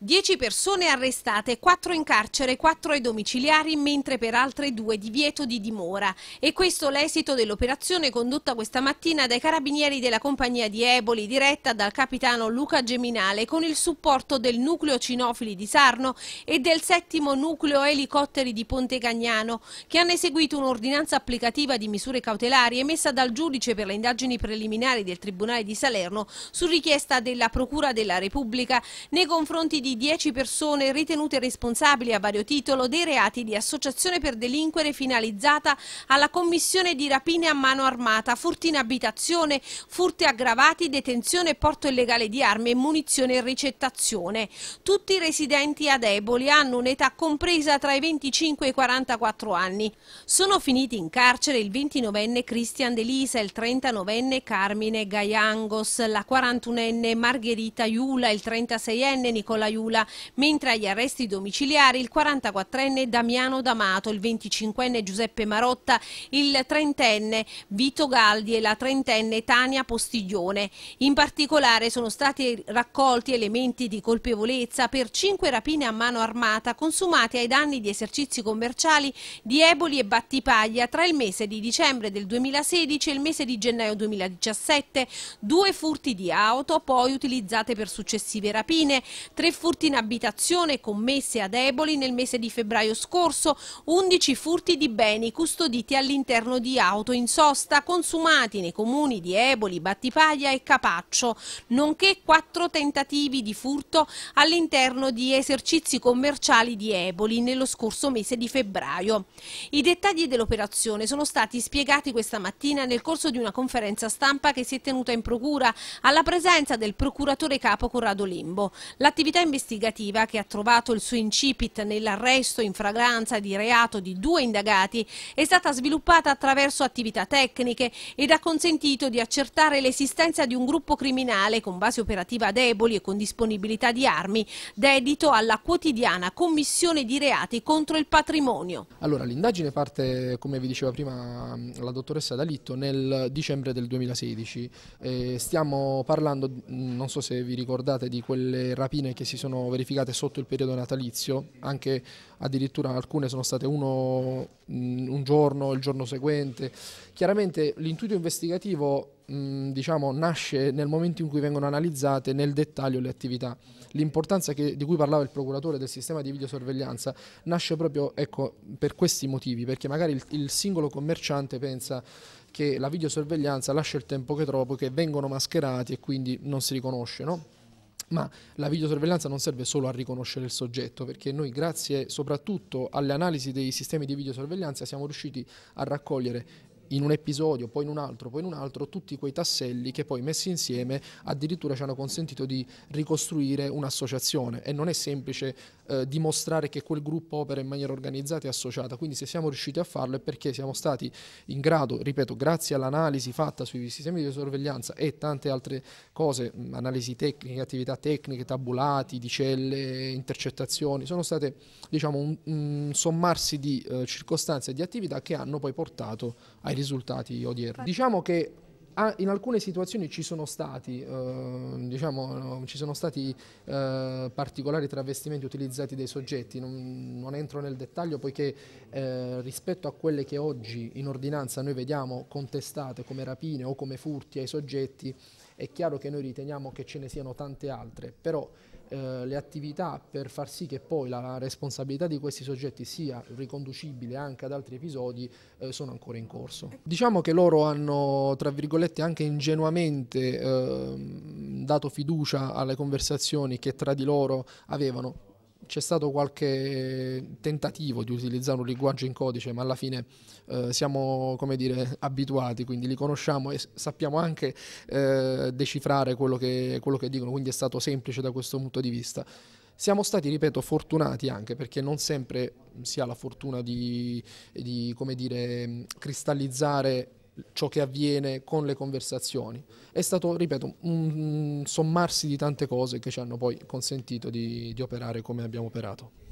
10 persone arrestate, 4 in carcere, 4 ai domiciliari, mentre per altre 2 divieto di dimora. E questo l'esito dell'operazione condotta questa mattina dai carabinieri della compagnia di Eboli, diretta dal capitano Luca Geminale, con il supporto del nucleo cinofili di Sarno e del settimo nucleo elicotteri di Ponte Cagnano, che hanno eseguito un'ordinanza applicativa di misure cautelari emessa dal giudice per le indagini preliminari del Tribunale di Salerno su richiesta della Procura della Repubblica nei confronti di di 10 persone ritenute responsabili a vario titolo dei reati di associazione per delinquere finalizzata alla commissione di rapine a mano armata, furti in abitazione, furti aggravati, detenzione e porto illegale di armi e munizione e ricettazione. Tutti i residenti ad Eboli hanno un'età compresa tra i 25 e i 44 anni. Sono finiti in carcere il 29enne Christian Delisa, il 39enne Carmine Gaiangos, la 41enne Margherita Iula, il 36enne Nicola Iula Aiula, mentre agli arresti domiciliari il 44enne Damiano D'Amato, il 25enne Giuseppe Marotta, il 30enne Vito Galdi e la 30enne Tania Postiglione. In particolare sono stati raccolti elementi di colpevolezza per cinque rapine a mano armata consumate ai danni di esercizi commerciali di Eboli e Battipaglia tra il mese di dicembre del 2016 e il mese di gennaio 2017, due furti di auto poi utilizzate per successive rapine, tre furti furti in abitazione commessi ad Eboli nel mese di febbraio scorso, 11 furti di beni custoditi all'interno di auto in sosta consumati nei comuni di Eboli, Battipaglia e Capaccio, nonché 4 tentativi di furto all'interno di esercizi commerciali di Eboli nello scorso mese di febbraio. I dettagli dell'operazione sono stati spiegati questa mattina nel corso di una conferenza stampa che si è tenuta in procura alla presenza del procuratore capo Corrado Limbo. L'attività investigativa investigativa che ha trovato il suo incipit nell'arresto in fragranza di reato di due indagati è stata sviluppata attraverso attività tecniche ed ha consentito di accertare l'esistenza di un gruppo criminale con base operativa deboli e con disponibilità di armi dedito alla quotidiana commissione di reati contro il patrimonio. Allora, l'indagine parte, come vi diceva prima la dottoressa D'Alitto, nel dicembre del 2016. Eh, stiamo parlando, non so se vi ricordate, di quelle rapine che si sono sono verificate sotto il periodo natalizio, anche addirittura alcune sono state uno, un giorno, il giorno seguente. Chiaramente l'intuito investigativo diciamo, nasce nel momento in cui vengono analizzate nel dettaglio le attività. L'importanza di cui parlava il procuratore del sistema di videosorveglianza nasce proprio ecco, per questi motivi, perché magari il, il singolo commerciante pensa che la videosorveglianza lascia il tempo che trovo, che vengono mascherati e quindi non si riconosce. No? ma la videosorveglianza non serve solo a riconoscere il soggetto, perché noi grazie soprattutto alle analisi dei sistemi di videosorveglianza siamo riusciti a raccogliere in un episodio, poi in un altro, poi in un altro, tutti quei tasselli che poi messi insieme addirittura ci hanno consentito di ricostruire un'associazione e non è semplice eh, dimostrare che quel gruppo opera in maniera organizzata e associata, quindi se siamo riusciti a farlo è perché siamo stati in grado, ripeto, grazie all'analisi fatta sui sistemi di sorveglianza e tante altre cose, analisi tecniche, attività tecniche, tabulati, di celle, intercettazioni, sono state diciamo un, un sommarsi di eh, circostanze e di attività che hanno poi portato ai risultati odierni. Diciamo che Ah, in alcune situazioni ci sono stati, eh, diciamo, ci sono stati eh, particolari travestimenti utilizzati dai soggetti, non, non entro nel dettaglio poiché eh, rispetto a quelle che oggi in ordinanza noi vediamo contestate come rapine o come furti ai soggetti, è chiaro che noi riteniamo che ce ne siano tante altre, però eh, le attività per far sì che poi la responsabilità di questi soggetti sia riconducibile anche ad altri episodi eh, sono ancora in corso. Diciamo che loro hanno, tra virgolette, anche ingenuamente eh, dato fiducia alle conversazioni che tra di loro avevano c'è stato qualche tentativo di utilizzare un linguaggio in codice, ma alla fine eh, siamo dire, abituati, quindi li conosciamo e sappiamo anche eh, decifrare quello che, quello che dicono, quindi è stato semplice da questo punto di vista. Siamo stati, ripeto, fortunati anche perché non sempre si ha la fortuna di, di dire, cristallizzare ciò che avviene con le conversazioni. È stato, ripeto, un sommarsi di tante cose che ci hanno poi consentito di, di operare come abbiamo operato.